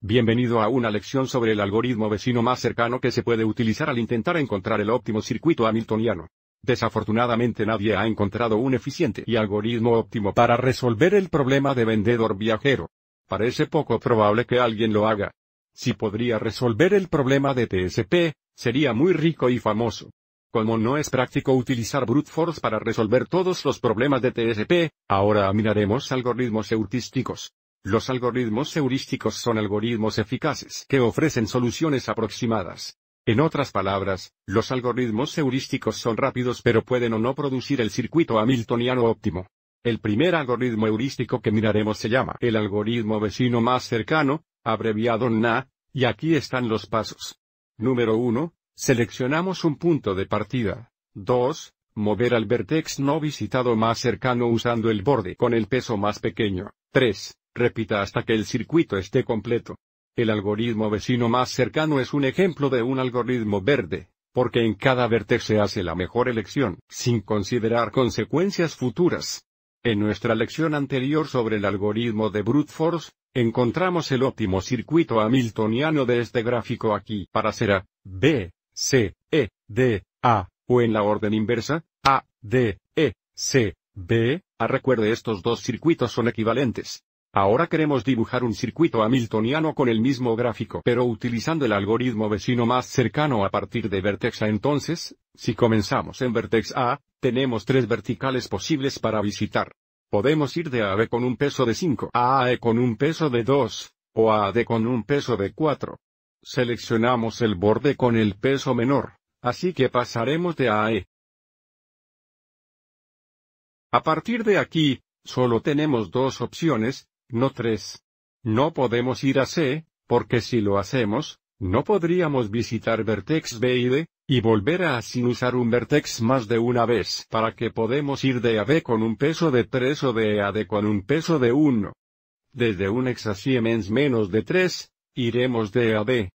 Bienvenido a una lección sobre el algoritmo vecino más cercano que se puede utilizar al intentar encontrar el óptimo circuito hamiltoniano. Desafortunadamente nadie ha encontrado un eficiente y algoritmo óptimo para resolver el problema de vendedor viajero. Parece poco probable que alguien lo haga. Si podría resolver el problema de TSP, sería muy rico y famoso. Como no es práctico utilizar brute force para resolver todos los problemas de TSP, ahora miraremos algoritmos heurísticos. Los algoritmos heurísticos son algoritmos eficaces que ofrecen soluciones aproximadas. En otras palabras, los algoritmos heurísticos son rápidos pero pueden o no producir el circuito hamiltoniano óptimo. El primer algoritmo heurístico que miraremos se llama el algoritmo vecino más cercano, abreviado NA, y aquí están los pasos. Número 1. Seleccionamos un punto de partida. 2. Mover al vertex no visitado más cercano usando el borde con el peso más pequeño. 3. Repita hasta que el circuito esté completo. El algoritmo vecino más cercano es un ejemplo de un algoritmo verde, porque en cada vértice se hace la mejor elección, sin considerar consecuencias futuras. En nuestra lección anterior sobre el algoritmo de brute force, encontramos el óptimo circuito hamiltoniano de este gráfico aquí para ser A, B, C, E, D, A, o en la orden inversa, A, D, E, C, B, A. Ah, recuerde estos dos circuitos son equivalentes. Ahora queremos dibujar un circuito hamiltoniano con el mismo gráfico pero utilizando el algoritmo vecino más cercano a partir de vertex A entonces, si comenzamos en vertex A, tenemos tres verticales posibles para visitar. Podemos ir de A a B con un peso de 5, a a E con un peso de 2, o a, a D con un peso de 4. Seleccionamos el borde con el peso menor, así que pasaremos de A a E. A partir de aquí, solo tenemos dos opciones, no 3. No podemos ir a C, porque si lo hacemos, no podríamos visitar vertex B y D, y volver a A sin usar un vertex más de una vez para que podemos ir de A B con un peso de 3 o de A D con un peso de 1. Desde un hexasiemens menos de 3, iremos de A a B.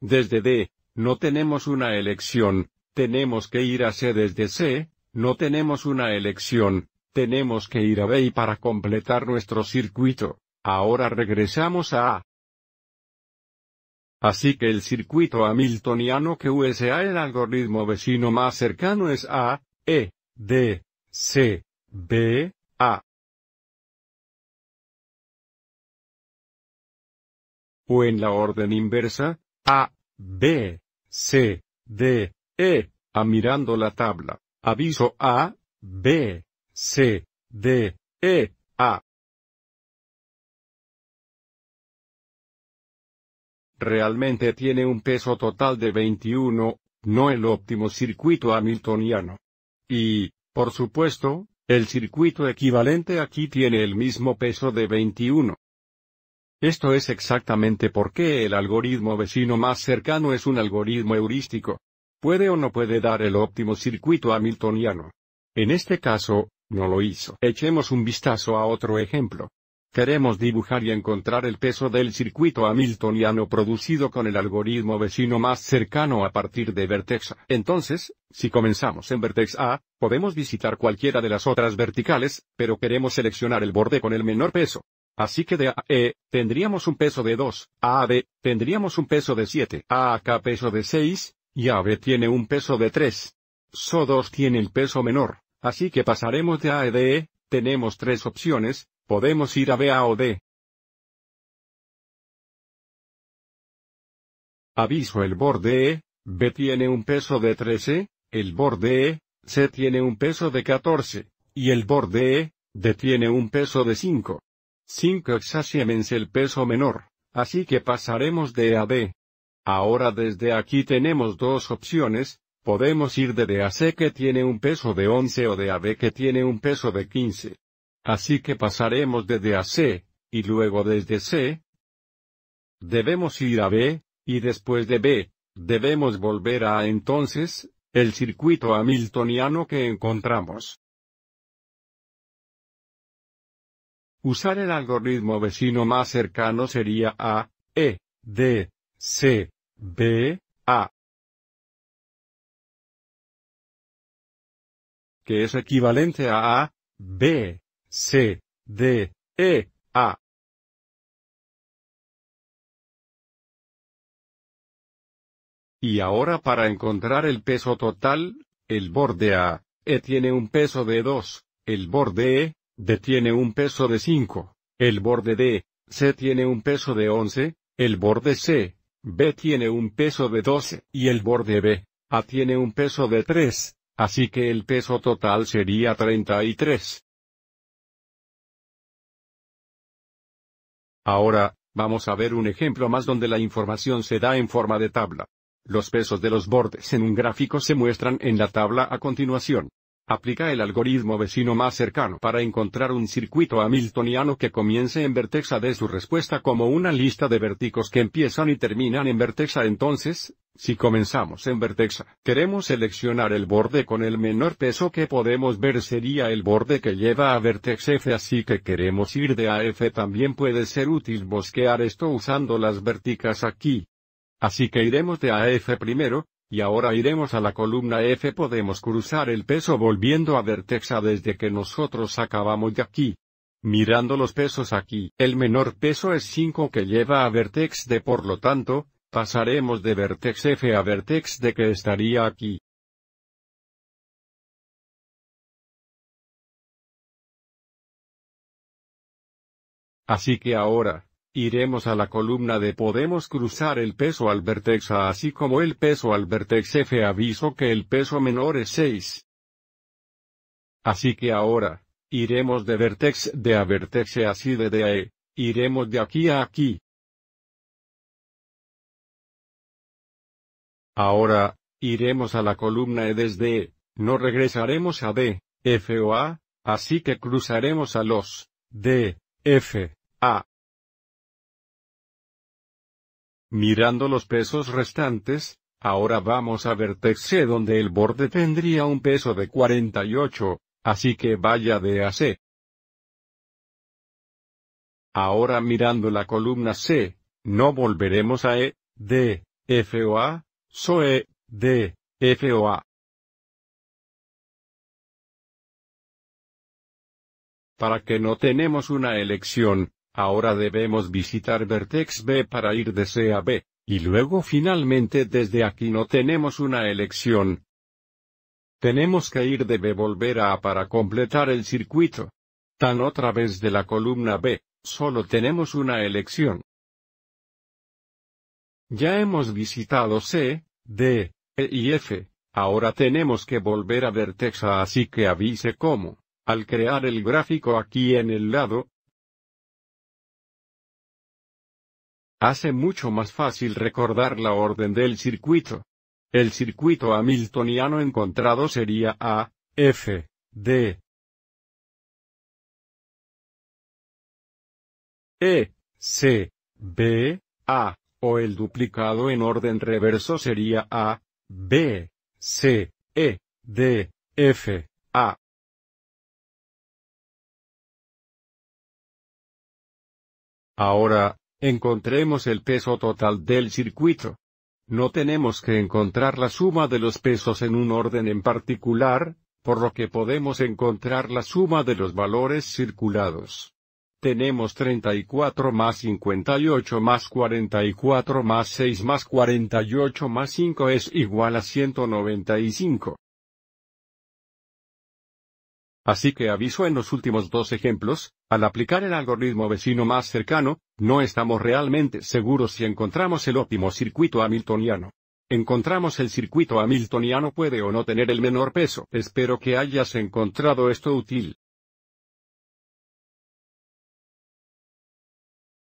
Desde D, no tenemos una elección, tenemos que ir a C desde C, no tenemos una elección, tenemos que ir a B para completar nuestro circuito. Ahora regresamos a A. Así que el circuito hamiltoniano que USA el algoritmo vecino más cercano es A, E, D, C, B, A. O en la orden inversa, A, B, C, D, E, A mirando la tabla. Aviso A, B, C, D, E, A. Realmente tiene un peso total de 21, no el óptimo circuito hamiltoniano. Y, por supuesto, el circuito equivalente aquí tiene el mismo peso de 21. Esto es exactamente por qué el algoritmo vecino más cercano es un algoritmo heurístico. Puede o no puede dar el óptimo circuito hamiltoniano. En este caso, no lo hizo. Echemos un vistazo a otro ejemplo. Queremos dibujar y encontrar el peso del circuito hamiltoniano producido con el algoritmo vecino más cercano a partir de vertex A. Entonces, si comenzamos en vertex A, podemos visitar cualquiera de las otras verticales, pero queremos seleccionar el borde con el menor peso. Así que de A E, tendríamos un peso de 2, A a B, tendríamos un peso de 7, A a peso de 6, y A tiene un peso de 3. SO2 tiene el peso menor. Así que pasaremos de A a e D, e. tenemos tres opciones, podemos ir a B a o D. Aviso el borde E, B tiene un peso de 13, el borde E, C tiene un peso de 14, y el borde E, D tiene un peso de 5. 5 exaciems el peso menor, así que pasaremos de A a D. Ahora desde aquí tenemos dos opciones, Podemos ir de C que tiene un peso de 11 o de B que tiene un peso de 15. Así que pasaremos de C, y luego desde C. Debemos ir a B, y después de B, debemos volver a entonces, el circuito hamiltoniano que encontramos. Usar el algoritmo vecino más cercano sería A, E, D, C, B, A. que es equivalente a A, B, C, D, E, A. Y ahora para encontrar el peso total, el borde A, E tiene un peso de 2, el borde E, D tiene un peso de 5, el borde D, C tiene un peso de 11, el borde C, B tiene un peso de 12 y el borde B, A tiene un peso de 3. Así que el peso total sería 33. Ahora, vamos a ver un ejemplo más donde la información se da en forma de tabla. Los pesos de los bordes en un gráfico se muestran en la tabla a continuación. Aplica el algoritmo vecino más cercano para encontrar un circuito hamiltoniano que comience en vertexa de su respuesta como una lista de vérticos que empiezan y terminan en vertex Entonces, si comenzamos en vertex queremos seleccionar el borde con el menor peso que podemos ver sería el borde que lleva a vertex F así que queremos ir de A también puede ser útil bosquear esto usando las vérticas aquí. Así que iremos de AF a F primero, y ahora iremos a la columna F. Podemos cruzar el peso volviendo a vertex A desde que nosotros acabamos de aquí. Mirando los pesos aquí, el menor peso es 5 que lleva a vertex D por lo tanto, pasaremos de vertex F a vertex D que estaría aquí. Así que ahora, Iremos a la columna de podemos cruzar el peso al vertex A así como el peso al vertex F aviso que el peso menor es 6. Así que ahora, iremos de vertex D a vertex E así de D a E, iremos de aquí a aquí. Ahora, iremos a la columna E desde E, no regresaremos a D, F o A, así que cruzaremos a los D, F, A. Mirando los pesos restantes, ahora vamos a ver C donde el borde tendría un peso de 48, así que vaya de a C. Ahora mirando la columna C, no volveremos a E, D, F o A, so D, F o A. Para que no tenemos una elección, Ahora debemos visitar vertex B para ir de C a B, y luego finalmente desde aquí no tenemos una elección. Tenemos que ir de B volver a A para completar el circuito. Tan otra vez de la columna B, solo tenemos una elección. Ya hemos visitado C, D, E y F, ahora tenemos que volver a vertex A así que avise cómo. Al crear el gráfico aquí en el lado, hace mucho más fácil recordar la orden del circuito. El circuito hamiltoniano encontrado sería A, F, D, E, C, B, A, o el duplicado en orden reverso sería A, B, C, E, D, F, A. Ahora, encontremos el peso total del circuito. No tenemos que encontrar la suma de los pesos en un orden en particular, por lo que podemos encontrar la suma de los valores circulados. Tenemos 34 más 58 más 44 más 6 más 48 más 5 es igual a 195. Así que aviso en los últimos dos ejemplos, al aplicar el algoritmo vecino más cercano, no estamos realmente seguros si encontramos el óptimo circuito hamiltoniano. Encontramos el circuito hamiltoniano puede o no tener el menor peso. Espero que hayas encontrado esto útil.